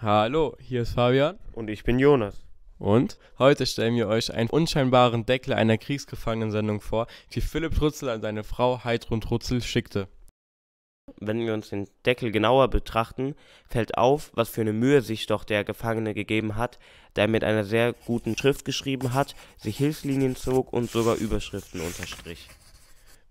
Hallo, hier ist Fabian. Und ich bin Jonas. Und heute stellen wir euch einen unscheinbaren Deckel einer Kriegsgefangenensendung vor, die Philipp Trutzel an seine Frau Heidrun Trutzel schickte. Wenn wir uns den Deckel genauer betrachten, fällt auf, was für eine Mühe sich doch der Gefangene gegeben hat, da er mit einer sehr guten Schrift geschrieben hat, sich Hilfslinien zog und sogar Überschriften unterstrich.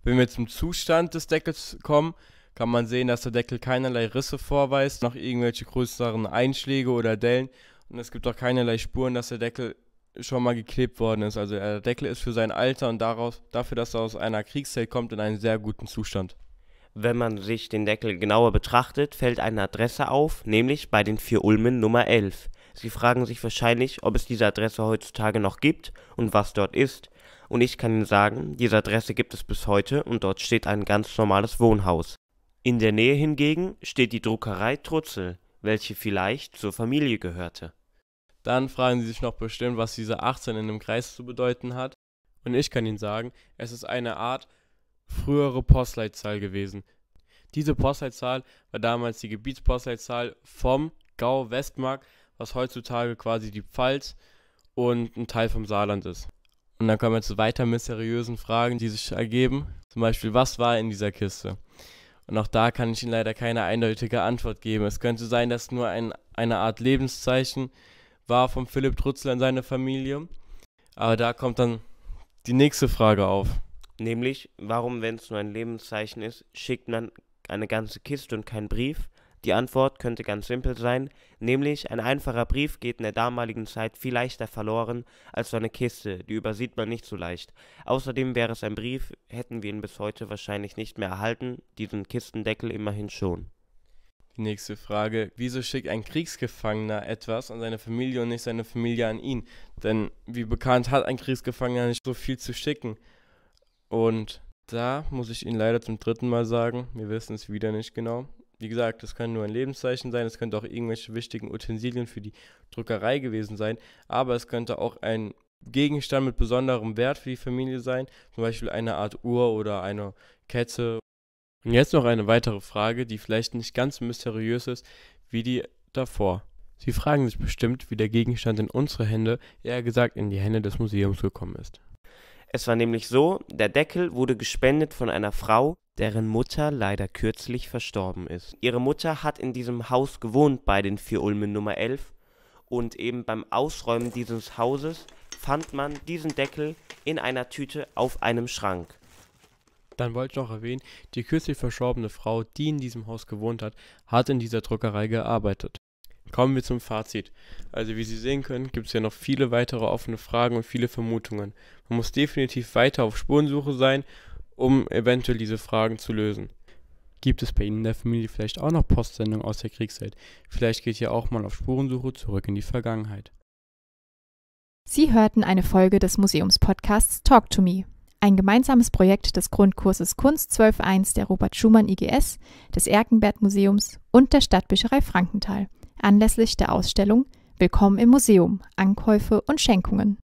Wenn wir zum Zustand des Deckels kommen, kann man sehen, dass der Deckel keinerlei Risse vorweist, noch irgendwelche größeren Einschläge oder Dellen. Und es gibt auch keinerlei Spuren, dass der Deckel schon mal geklebt worden ist. Also der Deckel ist für sein Alter und daraus, dafür, dass er aus einer Kriegszelle kommt, in einem sehr guten Zustand. Wenn man sich den Deckel genauer betrachtet, fällt eine Adresse auf, nämlich bei den vier Ulmen Nummer 11. Sie fragen sich wahrscheinlich, ob es diese Adresse heutzutage noch gibt und was dort ist. Und ich kann Ihnen sagen, diese Adresse gibt es bis heute und dort steht ein ganz normales Wohnhaus. In der Nähe hingegen steht die Druckerei Trutzel, welche vielleicht zur Familie gehörte. Dann fragen Sie sich noch bestimmt, was diese 18 in dem Kreis zu bedeuten hat. Und ich kann Ihnen sagen, es ist eine Art frühere Postleitzahl gewesen. Diese Postleitzahl war damals die Gebietspostleitzahl vom Gau Westmark, was heutzutage quasi die Pfalz und ein Teil vom Saarland ist. Und dann kommen wir zu weiter mysteriösen Fragen, die sich ergeben. Zum Beispiel, was war in dieser Kiste? Und auch da kann ich Ihnen leider keine eindeutige Antwort geben. Es könnte sein, dass nur ein, eine Art Lebenszeichen war von Philipp Trutzler an seine Familie. Aber da kommt dann die nächste Frage auf. Nämlich, warum, wenn es nur ein Lebenszeichen ist, schickt man eine ganze Kiste und keinen Brief? Die Antwort könnte ganz simpel sein, nämlich ein einfacher Brief geht in der damaligen Zeit viel leichter verloren als so eine Kiste, die übersieht man nicht so leicht. Außerdem wäre es ein Brief, hätten wir ihn bis heute wahrscheinlich nicht mehr erhalten, diesen Kistendeckel immerhin schon. Die nächste Frage, wieso schickt ein Kriegsgefangener etwas an seine Familie und nicht seine Familie an ihn? Denn wie bekannt hat ein Kriegsgefangener nicht so viel zu schicken. Und da muss ich Ihnen leider zum dritten Mal sagen, wir wissen es wieder nicht genau. Wie gesagt, das kann nur ein Lebenszeichen sein, es könnte auch irgendwelche wichtigen Utensilien für die Druckerei gewesen sein, aber es könnte auch ein Gegenstand mit besonderem Wert für die Familie sein, zum Beispiel eine Art Uhr oder eine Kette. Und jetzt noch eine weitere Frage, die vielleicht nicht ganz so mysteriös ist wie die davor. Sie fragen sich bestimmt, wie der Gegenstand in unsere Hände, eher gesagt in die Hände des Museums gekommen ist. Es war nämlich so, der Deckel wurde gespendet von einer Frau, deren Mutter leider kürzlich verstorben ist. Ihre Mutter hat in diesem Haus gewohnt bei den vier Ulmen Nummer 11 und eben beim Ausräumen dieses Hauses fand man diesen Deckel in einer Tüte auf einem Schrank. Dann wollte ich noch erwähnen, die kürzlich verstorbene Frau, die in diesem Haus gewohnt hat, hat in dieser Druckerei gearbeitet. Kommen wir zum Fazit. Also wie Sie sehen können, gibt es ja noch viele weitere offene Fragen und viele Vermutungen. Man muss definitiv weiter auf Spurensuche sein um eventuell diese Fragen zu lösen. Gibt es bei Ihnen in der Familie vielleicht auch noch Postsendungen aus der Kriegszeit? Vielleicht geht ihr auch mal auf Spurensuche zurück in die Vergangenheit. Sie hörten eine Folge des Museumspodcasts Talk to Me, ein gemeinsames Projekt des Grundkurses Kunst 12.1 der Robert Schumann IGS, des Erkenbert Museums und der Stadtbücherei Frankenthal anlässlich der Ausstellung Willkommen im Museum, Ankäufe und Schenkungen.